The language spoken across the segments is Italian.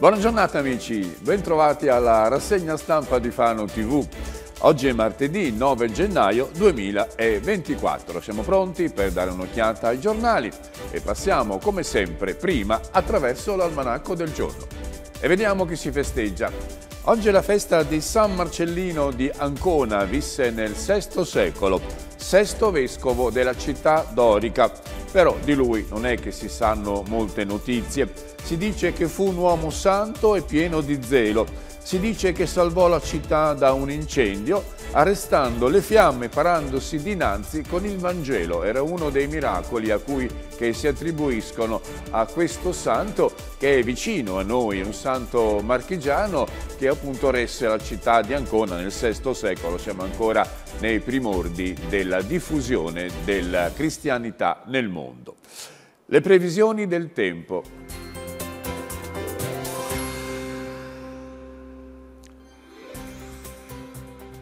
Buona giornata amici, bentrovati alla rassegna stampa di Fano TV. Oggi è martedì 9 gennaio 2024. Siamo pronti per dare un'occhiata ai giornali e passiamo come sempre prima attraverso l'almanacco del giorno. E vediamo chi si festeggia. Oggi è la festa di San Marcellino di Ancona, visse nel VI secolo, sesto vescovo della città dorica però di lui non è che si sanno molte notizie. Si dice che fu un uomo santo e pieno di zelo si dice che salvò la città da un incendio, arrestando le fiamme parandosi dinanzi con il Vangelo. Era uno dei miracoli a cui si attribuiscono a questo santo che è vicino a noi, un santo marchigiano che appunto resse la città di Ancona nel VI secolo. Siamo ancora nei primordi della diffusione della cristianità nel mondo. Le previsioni del tempo.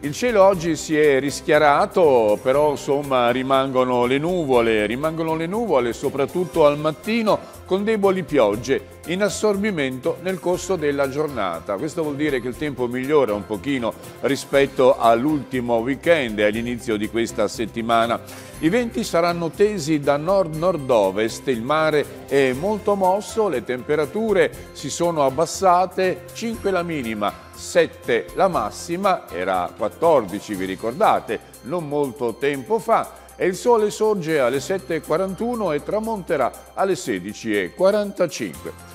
Il cielo oggi si è rischiarato, però insomma rimangono le nuvole, rimangono le nuvole soprattutto al mattino con deboli piogge in assorbimento nel corso della giornata. Questo vuol dire che il tempo migliora un pochino rispetto all'ultimo weekend e all'inizio di questa settimana. I venti saranno tesi da nord-nord-ovest, il mare è molto mosso, le temperature si sono abbassate, 5 la minima, 7 la massima, era 14 vi ricordate, non molto tempo fa, e il sole sorge alle 7.41 e tramonterà alle 16.45.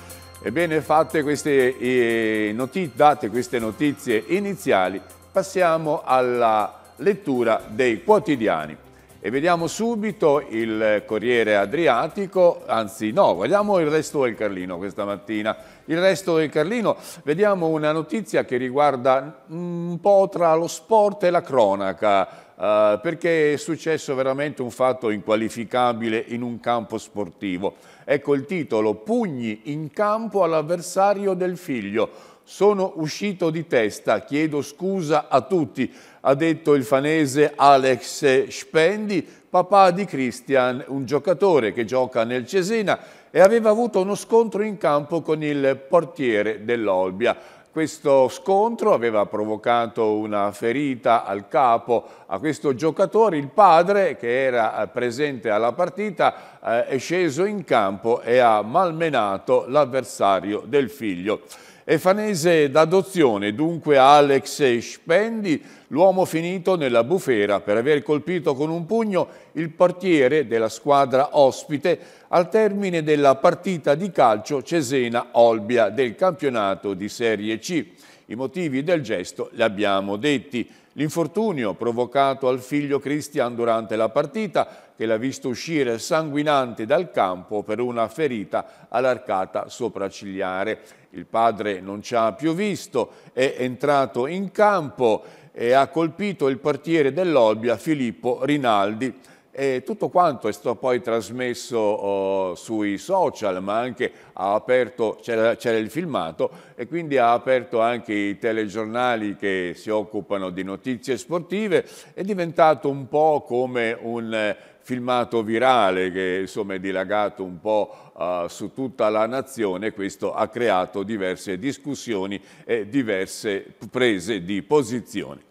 Ebbene, queste, eh, date queste notizie iniziali, passiamo alla lettura dei quotidiani. E vediamo subito il Corriere Adriatico, anzi no, guardiamo il resto del Carlino questa mattina. Il resto del Carlino, vediamo una notizia che riguarda mm, un po' tra lo sport e la cronaca. Eh, perché è successo veramente un fatto inqualificabile in un campo sportivo. Ecco il titolo, Pugni in campo all'avversario del figlio. Sono uscito di testa, chiedo scusa a tutti, ha detto il fanese Alex Spendi, papà di Christian, un giocatore che gioca nel Cesena e aveva avuto uno scontro in campo con il portiere dell'Olbia. Questo scontro aveva provocato una ferita al capo a questo giocatore. Il padre, che era eh, presente alla partita, eh, è sceso in campo e ha malmenato l'avversario del figlio. È fanese d'adozione dunque Alex Spendi, l'uomo finito nella bufera per aver colpito con un pugno il portiere della squadra ospite al termine della partita di calcio Cesena-Olbia del campionato di Serie C. I motivi del gesto li abbiamo detti. L'infortunio provocato al figlio Cristian durante la partita, che l'ha visto uscire sanguinante dal campo per una ferita all'arcata sopraccigliare il padre non ci ha più visto, è entrato in campo e ha colpito il portiere dell'Olbia Filippo Rinaldi. E tutto quanto è stato poi trasmesso oh, sui social, ma anche ha aperto, c'era, il filmato e quindi ha aperto anche i telegiornali che si occupano di notizie sportive, è diventato un po' come un filmato virale che insomma, è dilagato un po' uh, su tutta la nazione, questo ha creato diverse discussioni e diverse prese di posizione.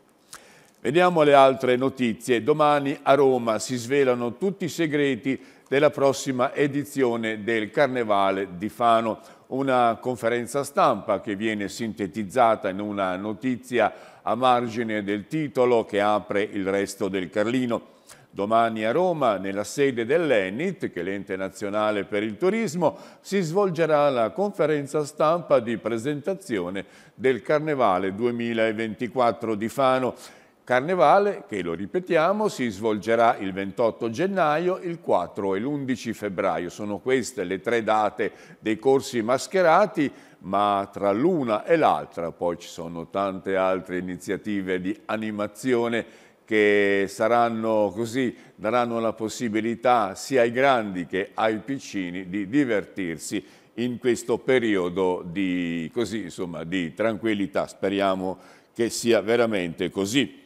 Vediamo le altre notizie. Domani a Roma si svelano tutti i segreti della prossima edizione del Carnevale di Fano, una conferenza stampa che viene sintetizzata in una notizia a margine del titolo che apre il resto del Carlino. Domani a Roma, nella sede dell'ENIT, che è l'ente nazionale per il turismo, si svolgerà la conferenza stampa di presentazione del Carnevale 2024 di Fano. Carnevale che, lo ripetiamo, si svolgerà il 28 gennaio, il 4 e l'11 febbraio. Sono queste le tre date dei corsi mascherati, ma tra l'una e l'altra poi ci sono tante altre iniziative di animazione che saranno così, daranno la possibilità sia ai grandi che ai piccini di divertirsi in questo periodo di, così, insomma, di tranquillità. Speriamo che sia veramente così.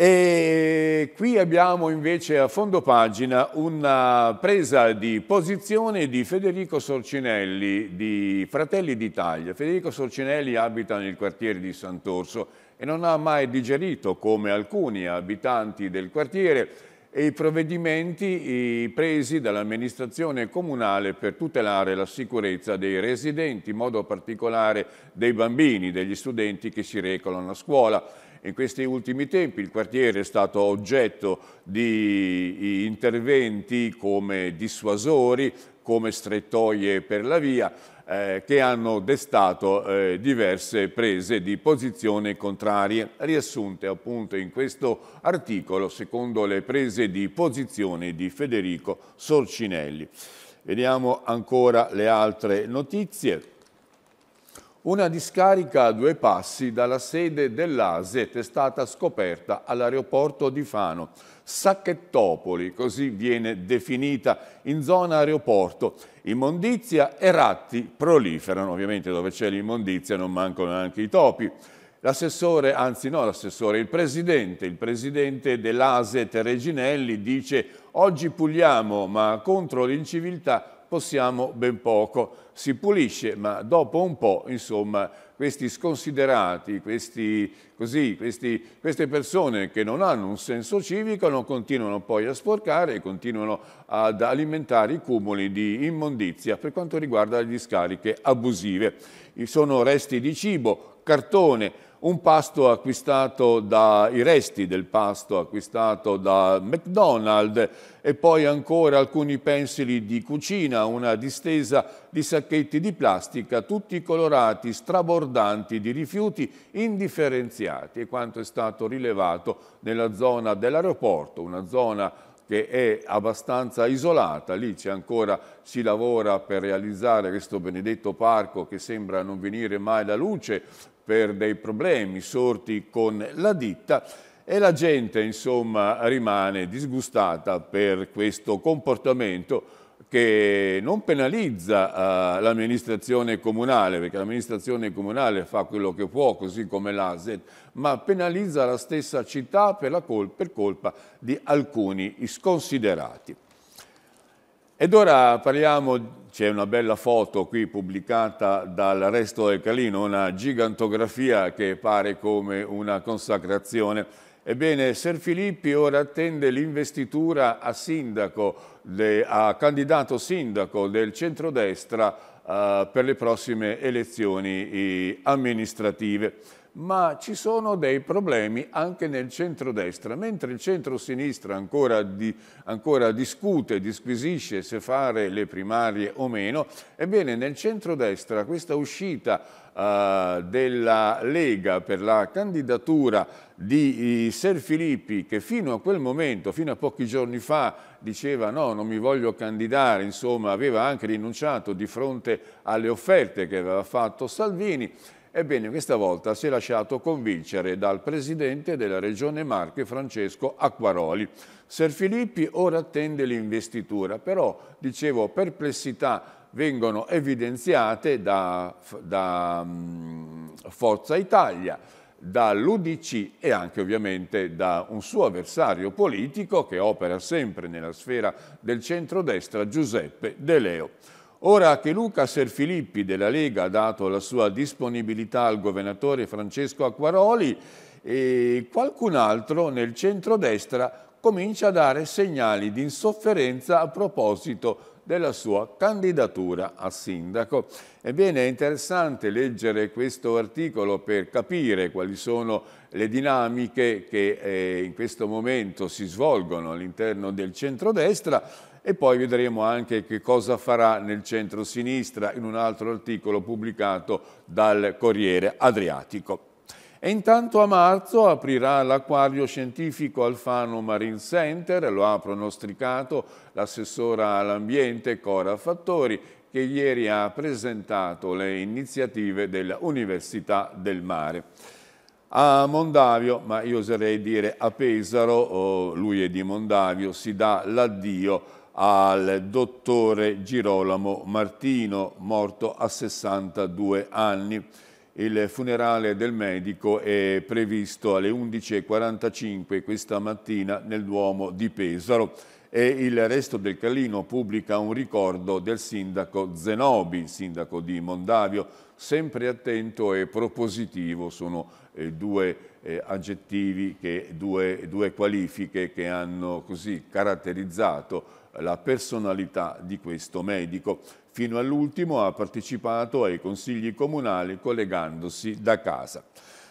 E qui abbiamo invece a fondo pagina una presa di posizione di Federico Sorcinelli di Fratelli d'Italia. Federico Sorcinelli abita nel quartiere di Sant'Orso e non ha mai digerito, come alcuni abitanti del quartiere, i provvedimenti presi dall'amministrazione comunale per tutelare la sicurezza dei residenti, in modo particolare dei bambini, degli studenti che si recano a scuola. In questi ultimi tempi il quartiere è stato oggetto di interventi come dissuasori, come strettoie per la via, eh, che hanno destato eh, diverse prese di posizione contrarie, riassunte appunto in questo articolo secondo le prese di posizione di Federico Sorcinelli. Vediamo ancora le altre notizie. Una discarica a due passi dalla sede dell'ASET è stata scoperta all'aeroporto di Fano. Sacchettopoli, così viene definita, in zona aeroporto. Immondizia e ratti proliferano, ovviamente dove c'è l'immondizia non mancano anche i topi. L'assessore, anzi no l'assessore, il presidente, il presidente dell'ASE Tereginelli dice oggi puliamo ma contro l'inciviltà possiamo ben poco. Si pulisce, ma dopo un po', insomma, questi sconsiderati, questi, così, questi, queste persone che non hanno un senso civico non continuano poi a sporcare e continuano ad alimentare i cumuli di immondizia per quanto riguarda le discariche abusive. Sono resti di cibo, cartone, un pasto acquistato dai resti del pasto acquistato da McDonald's e poi ancora alcuni pensili di cucina, una distesa di sacchetti di plastica, tutti colorati, strabordanti di rifiuti indifferenziati e quanto è stato rilevato nella zona dell'aeroporto, una zona che è abbastanza isolata, lì c'è ancora, si lavora per realizzare questo benedetto parco che sembra non venire mai la luce, per dei problemi sorti con la ditta e la gente insomma rimane disgustata per questo comportamento che non penalizza uh, l'amministrazione comunale, perché l'amministrazione comunale fa quello che può, così come l'ASET, ma penalizza la stessa città per, col per colpa di alcuni sconsiderati. Ed ora parliamo c'è una bella foto qui pubblicata dal Resto del Calino, una gigantografia che pare come una consacrazione. Ebbene, Ser Filippi ora attende l'investitura a sindaco, a candidato sindaco del centrodestra eh, per le prossime elezioni eh, amministrative ma ci sono dei problemi anche nel centrodestra, mentre il centrosinistra ancora, di, ancora discute, disquisisce se fare le primarie o meno, ebbene nel centrodestra questa uscita eh, della Lega per la candidatura di eh, Ser Filippi che fino a quel momento, fino a pochi giorni fa, diceva no, non mi voglio candidare, insomma aveva anche rinunciato di fronte alle offerte che aveva fatto Salvini, Ebbene, questa volta si è lasciato convincere dal presidente della regione Marche, Francesco Acquaroli. Ser Filippi ora attende l'investitura, però, dicevo, perplessità vengono evidenziate da, da um, Forza Italia, dall'Udc e anche ovviamente da un suo avversario politico che opera sempre nella sfera del centrodestra, Giuseppe De Leo. Ora che Luca Serfilippi della Lega ha dato la sua disponibilità al governatore Francesco Acquaroli, qualcun altro nel centrodestra comincia a dare segnali di insofferenza a proposito della sua candidatura a sindaco. Ebbene, è interessante leggere questo articolo per capire quali sono le dinamiche che eh, in questo momento si svolgono all'interno del centrodestra, e poi vedremo anche che cosa farà nel centro-sinistra in un altro articolo pubblicato dal Corriere Adriatico. E intanto a marzo aprirà l'acquario scientifico Alfano Marine Center, lo ha pronosticato l'assessora all'ambiente Cora Fattori, che ieri ha presentato le iniziative dell'Università del Mare. A Mondavio, ma io oserei dire a Pesaro, oh, lui è di Mondavio, si dà l'addio al dottore Girolamo Martino, morto a 62 anni. Il funerale del medico è previsto alle 11.45 questa mattina nel Duomo di Pesaro e il resto del Calino pubblica un ricordo del sindaco Zenobi, sindaco di Mondavio, sempre attento e propositivo, sono eh, due eh, aggettivi, che, due, due qualifiche che hanno così caratterizzato la personalità di questo medico. Fino all'ultimo ha partecipato ai consigli comunali collegandosi da casa.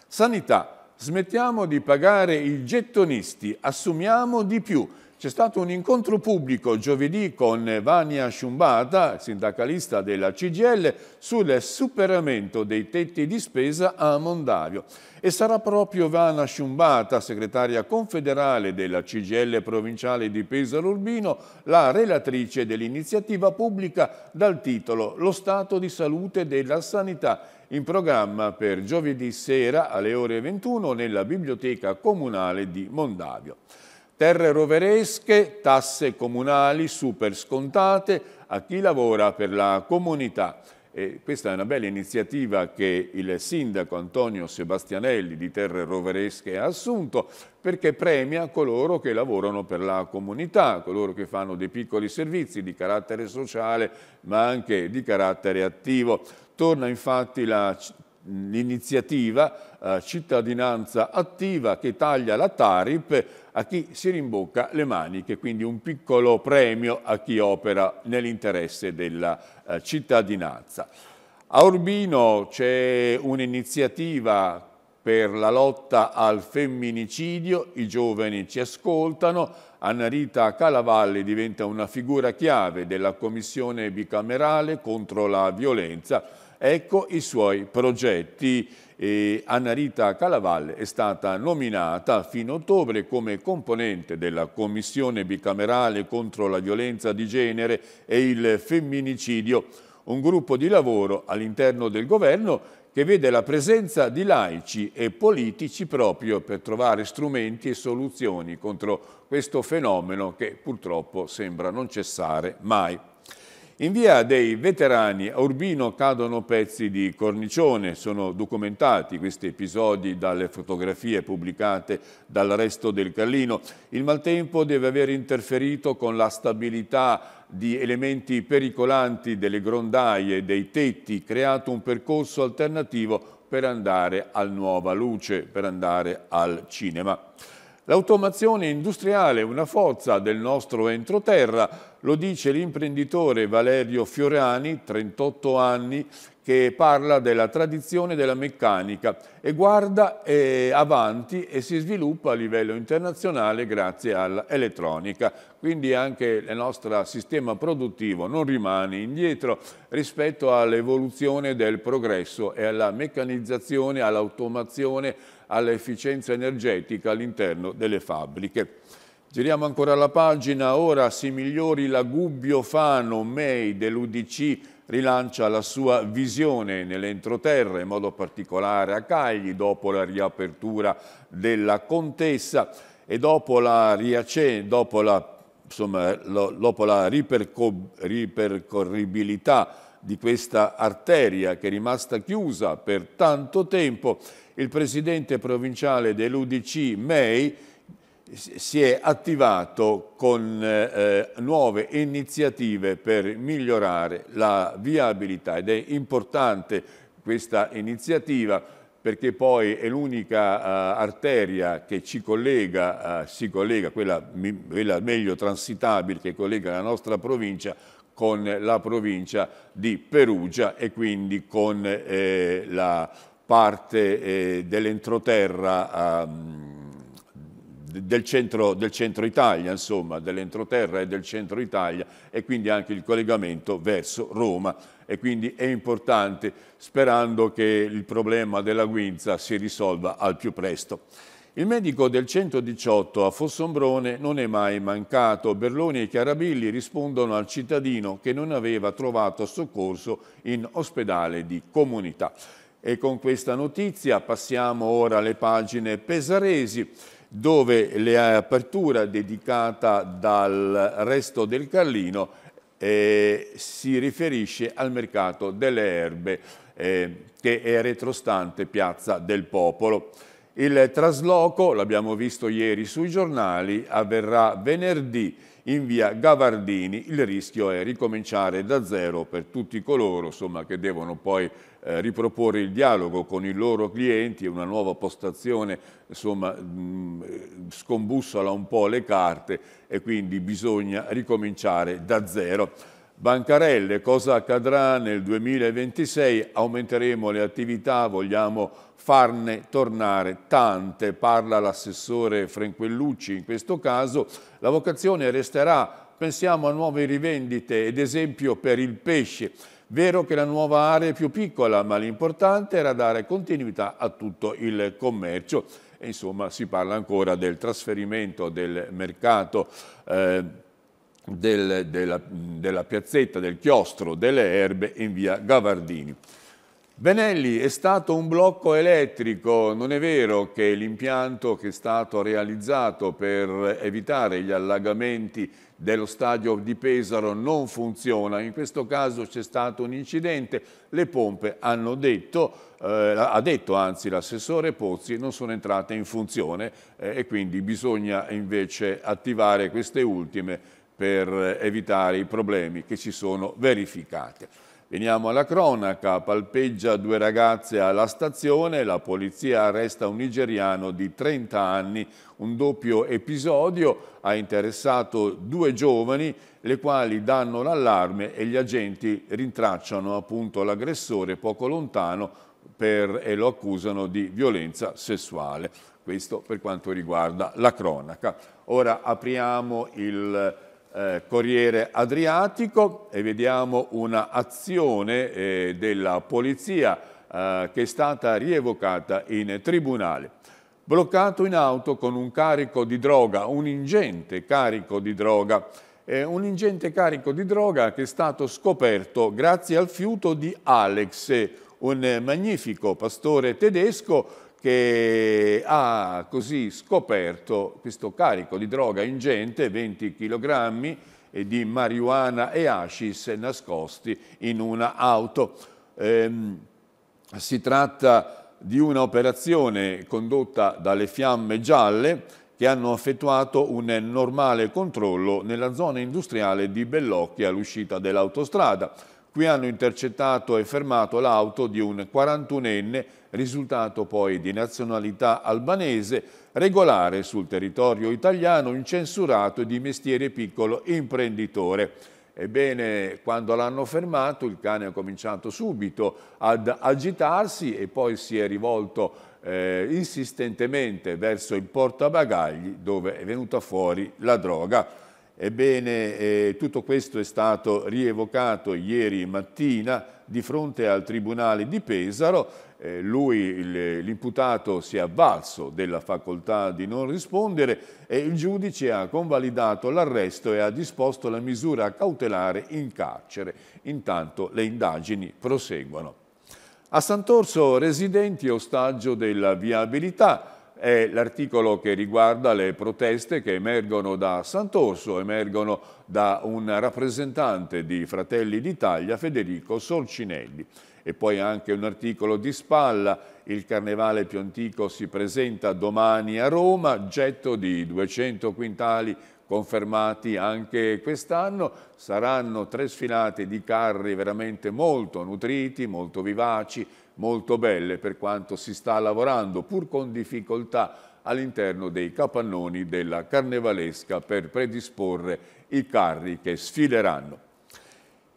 Sanità, smettiamo di pagare i gettonisti, assumiamo di più. C'è stato un incontro pubblico giovedì con Vania Sciumbata, sindacalista della CGL, sul superamento dei tetti di spesa a Mondavio. E sarà proprio Vana Sciumbata, segretaria confederale della CGL provinciale di Pesaro Urbino, la relatrice dell'iniziativa pubblica dal titolo Lo stato di salute della sanità in programma per giovedì sera alle ore 21 nella biblioteca comunale di Mondavio terre roveresche, tasse comunali super scontate a chi lavora per la comunità. E questa è una bella iniziativa che il sindaco Antonio Sebastianelli di Terre Roveresche ha assunto perché premia coloro che lavorano per la comunità, coloro che fanno dei piccoli servizi di carattere sociale ma anche di carattere attivo. Torna infatti la l'iniziativa eh, cittadinanza attiva che taglia la tarip a chi si rimbocca le maniche, quindi un piccolo premio a chi opera nell'interesse della eh, cittadinanza. A Urbino c'è un'iniziativa per la lotta al femminicidio, i giovani ci ascoltano, Annarita Calavalli diventa una figura chiave della Commissione bicamerale contro la violenza Ecco i suoi progetti. E Anna Rita Calavalle è stata nominata fino a ottobre come componente della Commissione bicamerale contro la violenza di genere e il femminicidio, un gruppo di lavoro all'interno del governo che vede la presenza di laici e politici proprio per trovare strumenti e soluzioni contro questo fenomeno che purtroppo sembra non cessare mai. In via dei veterani a Urbino cadono pezzi di cornicione, sono documentati questi episodi dalle fotografie pubblicate dal resto del Carlino. Il maltempo deve aver interferito con la stabilità di elementi pericolanti delle grondaie, dei tetti, creato un percorso alternativo per andare al Nuova Luce, per andare al cinema. L'automazione industriale è una forza del nostro entroterra, lo dice l'imprenditore Valerio Fiorani, 38 anni, che parla della tradizione della meccanica e guarda eh, avanti e si sviluppa a livello internazionale grazie all'elettronica. Quindi anche il nostro sistema produttivo non rimane indietro rispetto all'evoluzione del progresso e alla meccanizzazione, all'automazione, all'efficienza energetica all'interno delle fabbriche. Giriamo ancora la pagina, ora si migliori la Gubbio Fano, May dell'Udc rilancia la sua visione nell'entroterra, in modo particolare a Cagli, dopo la riapertura della Contessa e dopo la, dopo la, insomma, dopo la ripercorribilità di questa arteria che è rimasta chiusa per tanto tempo, il presidente provinciale dell'Udc, May, si è attivato con eh, eh, nuove iniziative per migliorare la viabilità ed è importante questa iniziativa perché poi è l'unica uh, arteria che ci collega, uh, si collega, quella, quella meglio transitabile che collega la nostra provincia con la provincia di Perugia e quindi con eh, la parte eh, dell'entroterra um, del centro, del centro Italia, insomma, dell'entroterra e del centro Italia e quindi anche il collegamento verso Roma e quindi è importante sperando che il problema della guinza si risolva al più presto. Il medico del 118 a Fossombrone non è mai mancato. Berloni e Chiarabilli rispondono al cittadino che non aveva trovato soccorso in ospedale di comunità. E con questa notizia passiamo ora alle pagine pesaresi dove l'apertura dedicata dal resto del Carlino eh, si riferisce al mercato delle erbe eh, che è retrostante Piazza del Popolo. Il trasloco, l'abbiamo visto ieri sui giornali, avverrà venerdì in via Gavardini. Il rischio è ricominciare da zero per tutti coloro insomma, che devono poi eh, riproporre il dialogo con i loro clienti e una nuova postazione, insomma, mm, scombussola un po' le carte e quindi bisogna ricominciare da zero. Bancarelle, cosa accadrà nel 2026? Aumenteremo le attività, vogliamo farne tornare tante, parla l'assessore Frenquellucci in questo caso. La vocazione resterà, pensiamo a nuove rivendite, ad esempio per il pesce. Vero che la nuova area è più piccola, ma l'importante era dare continuità a tutto il commercio. E insomma, si parla ancora del trasferimento del mercato eh, del, della, della piazzetta, del chiostro delle erbe in via Gavardini. Benelli, è stato un blocco elettrico, non è vero che l'impianto che è stato realizzato per evitare gli allagamenti dello stadio di Pesaro non funziona, in questo caso c'è stato un incidente, le pompe hanno detto, eh, ha detto anzi l'assessore Pozzi, non sono entrate in funzione eh, e quindi bisogna invece attivare queste ultime per evitare i problemi che si sono verificati. Veniamo alla cronaca, palpeggia due ragazze alla stazione, la polizia arresta un nigeriano di 30 anni, un doppio episodio ha interessato due giovani le quali danno l'allarme e gli agenti rintracciano appunto l'aggressore poco lontano per, e lo accusano di violenza sessuale. Questo per quanto riguarda la cronaca. Ora apriamo il eh, Corriere Adriatico e vediamo un'azione eh, della polizia eh, che è stata rievocata in tribunale. Bloccato in auto con un carico di droga, un ingente carico di droga, un ingente carico di droga che è stato scoperto grazie al fiuto di Alex, un magnifico pastore tedesco che ha così scoperto questo carico di droga ingente, 20 kg di marijuana e hashish nascosti in una auto. Ehm, si tratta di un'operazione condotta dalle fiamme gialle che hanno effettuato un normale controllo nella zona industriale di Bellocchi all'uscita dell'autostrada. Qui hanno intercettato e fermato l'auto di un 41enne risultato poi di nazionalità albanese, regolare sul territorio italiano, incensurato e di mestiere piccolo imprenditore. Ebbene, quando l'hanno fermato, il cane ha cominciato subito ad agitarsi e poi si è rivolto eh, insistentemente verso il portabagagli dove è venuta fuori la droga. Ebbene, eh, tutto questo è stato rievocato ieri mattina di fronte al Tribunale di Pesaro. Eh, lui, l'imputato, si è avvalso della facoltà di non rispondere e il giudice ha convalidato l'arresto e ha disposto la misura cautelare in carcere. Intanto le indagini proseguono. A Sant'Orso residenti ostaggio della viabilità è l'articolo che riguarda le proteste che emergono da Sant'Orso, emergono da un rappresentante di Fratelli d'Italia, Federico Solcinelli. E poi anche un articolo di spalla, il Carnevale più antico si presenta domani a Roma, getto di 200 quintali confermati anche quest'anno, saranno tre sfilate di carri veramente molto nutriti, molto vivaci, molto belle per quanto si sta lavorando, pur con difficoltà, all'interno dei capannoni della Carnevalesca per predisporre i carri che sfileranno.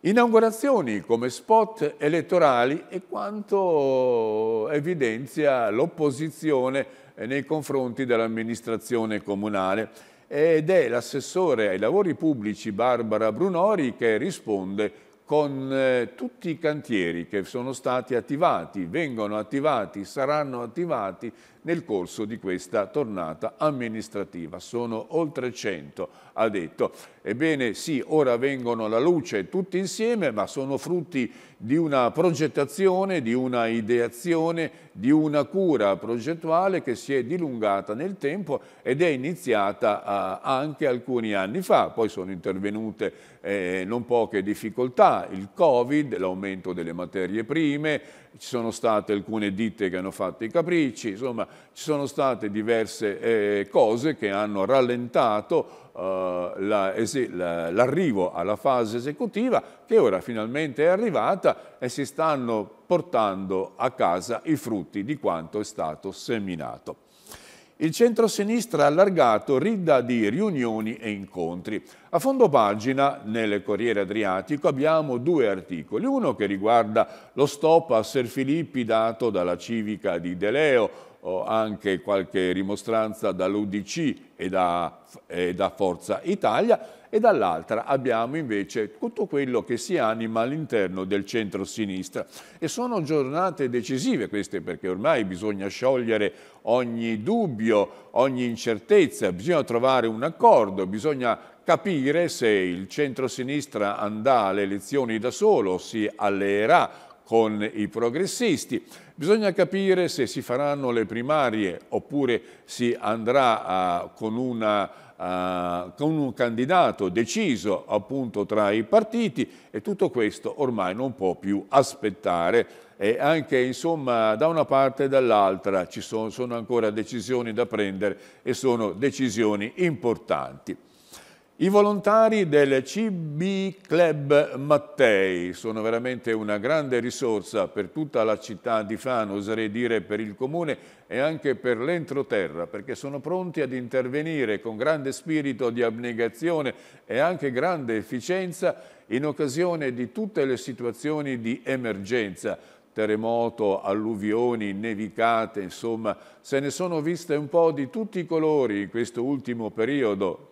Inaugurazioni come spot elettorali e quanto evidenzia l'opposizione nei confronti dell'amministrazione comunale ed è l'assessore ai lavori pubblici Barbara Brunori che risponde con eh, tutti i cantieri che sono stati attivati, vengono attivati, saranno attivati nel corso di questa tornata amministrativa. Sono oltre 100, ha detto. Ebbene sì, ora vengono alla luce tutti insieme, ma sono frutti di una progettazione, di una ideazione, di una cura progettuale che si è dilungata nel tempo ed è iniziata eh, anche alcuni anni fa. Poi sono intervenute eh, non poche difficoltà, il Covid, l'aumento delle materie prime, ci sono state alcune ditte che hanno fatto i capricci, insomma ci sono state diverse eh, cose che hanno rallentato eh, l'arrivo la, alla fase esecutiva che ora finalmente è arrivata e si stanno portando a casa i frutti di quanto è stato seminato il centro-sinistra ha allargato ridda di riunioni e incontri. A fondo pagina, nel Corriere Adriatico, abbiamo due articoli. Uno che riguarda lo stop a Ser Filippi dato dalla civica di Deleo, o anche qualche rimostranza dall'Udc e, da, e da Forza Italia, e dall'altra abbiamo invece tutto quello che si anima all'interno del centro-sinistra. E sono giornate decisive queste perché ormai bisogna sciogliere ogni dubbio, ogni incertezza, bisogna trovare un accordo, bisogna capire se il centro-sinistra andrà alle elezioni da solo, si alleerà con i progressisti. Bisogna capire se si faranno le primarie oppure si andrà a, con una eh, con un candidato deciso appunto tra i partiti e tutto questo ormai non può più aspettare e anche insomma da una parte e dall'altra ci sono, sono ancora decisioni da prendere e sono decisioni importanti. I volontari del CB Club Mattei sono veramente una grande risorsa per tutta la città di Fano, oserei dire per il comune e anche per l'entroterra, perché sono pronti ad intervenire con grande spirito di abnegazione e anche grande efficienza in occasione di tutte le situazioni di emergenza, terremoto, alluvioni, nevicate, insomma, se ne sono viste un po' di tutti i colori in questo ultimo periodo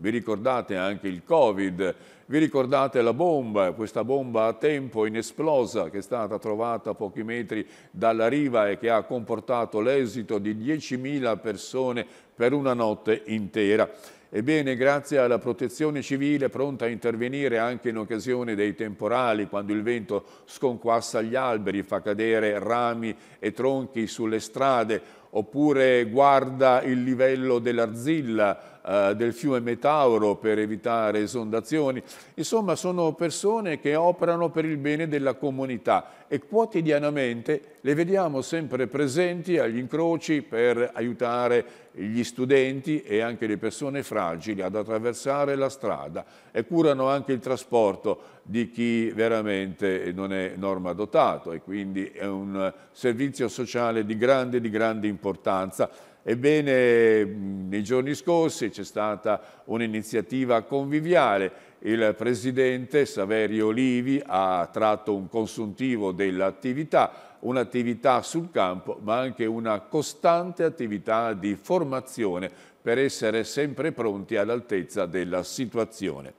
vi ricordate anche il Covid, vi ricordate la bomba, questa bomba a tempo inesplosa che è stata trovata a pochi metri dalla riva e che ha comportato l'esito di 10.000 persone per una notte intera. Ebbene, grazie alla protezione civile pronta a intervenire anche in occasione dei temporali, quando il vento sconquassa gli alberi, fa cadere rami e tronchi sulle strade oppure guarda il livello dell'Arzilla, eh, del fiume Metauro per evitare esondazioni. Insomma, sono persone che operano per il bene della comunità e quotidianamente le vediamo sempre presenti agli incroci per aiutare gli studenti e anche le persone fragili ad attraversare la strada e curano anche il trasporto di chi veramente non è norma dotato e quindi è un servizio sociale di grande, di grande importanza Ebbene, nei giorni scorsi c'è stata un'iniziativa conviviale. Il presidente Saverio Livi ha tratto un consuntivo dell'attività, un'attività sul campo, ma anche una costante attività di formazione per essere sempre pronti all'altezza della situazione.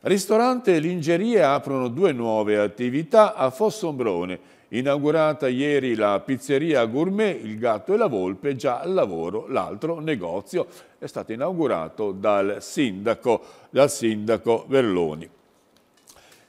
Ristorante e Lingerie aprono due nuove attività a Fossombrone Inaugurata ieri la pizzeria gourmet Il Gatto e la Volpe, già al lavoro l'altro negozio è stato inaugurato dal sindaco, dal sindaco Verloni.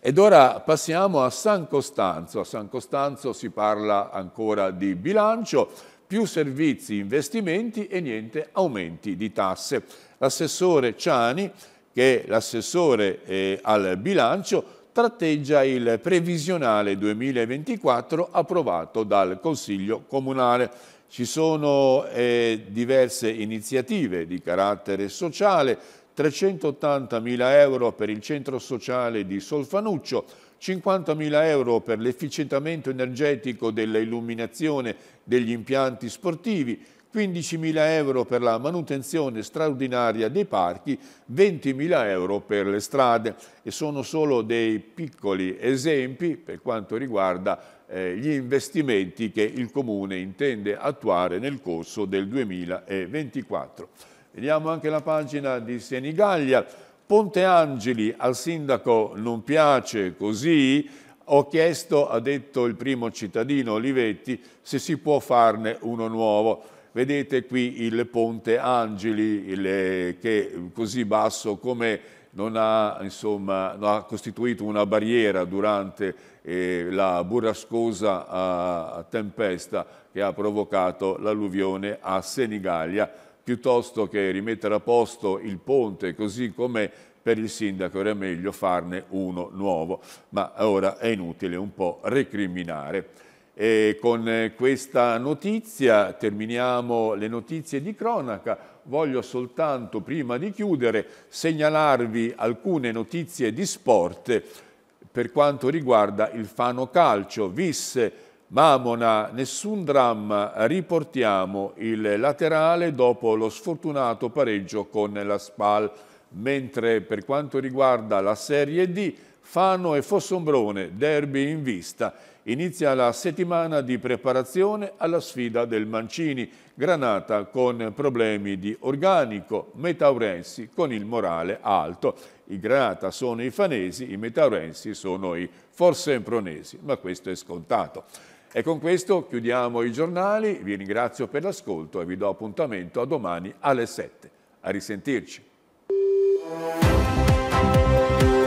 Ed ora passiamo a San Costanzo. A San Costanzo si parla ancora di bilancio, più servizi, investimenti e niente aumenti di tasse. L'assessore Ciani, che è l'assessore eh, al bilancio, tratteggia il previsionale 2024 approvato dal Consiglio Comunale. Ci sono eh, diverse iniziative di carattere sociale, 380.000 euro per il centro sociale di Solfanuccio, 50.000 euro per l'efficientamento energetico dell'illuminazione degli impianti sportivi, 15.000 euro per la manutenzione straordinaria dei parchi, 20.000 euro per le strade e sono solo dei piccoli esempi per quanto riguarda eh, gli investimenti che il Comune intende attuare nel corso del 2024. Vediamo anche la pagina di Senigallia. Ponte Angeli al sindaco non piace così, ho chiesto, ha detto il primo cittadino Olivetti, se si può farne uno nuovo. Vedete qui il ponte Angeli, il, eh, che così basso come non ha, insomma, non ha, costituito una barriera durante eh, la burrascosa eh, tempesta che ha provocato l'alluvione a Senigallia, piuttosto che rimettere a posto il ponte così come per il sindaco era meglio farne uno nuovo, ma ora è inutile un po' recriminare. E con eh, questa notizia terminiamo le notizie di cronaca. Voglio soltanto, prima di chiudere, segnalarvi alcune notizie di sport per quanto riguarda il Fano Calcio. Vis Mamona, nessun dramma, riportiamo il laterale dopo lo sfortunato pareggio con la SPAL. Mentre per quanto riguarda la Serie D, Fano e Fossombrone, derby in vista. Inizia la settimana di preparazione alla sfida del Mancini, Granata con problemi di organico, Metaurensi con il morale alto. I Granata sono i fanesi, i Metaurensi sono i forsempronesi, ma questo è scontato. E con questo chiudiamo i giornali, vi ringrazio per l'ascolto e vi do appuntamento a domani alle 7. A risentirci.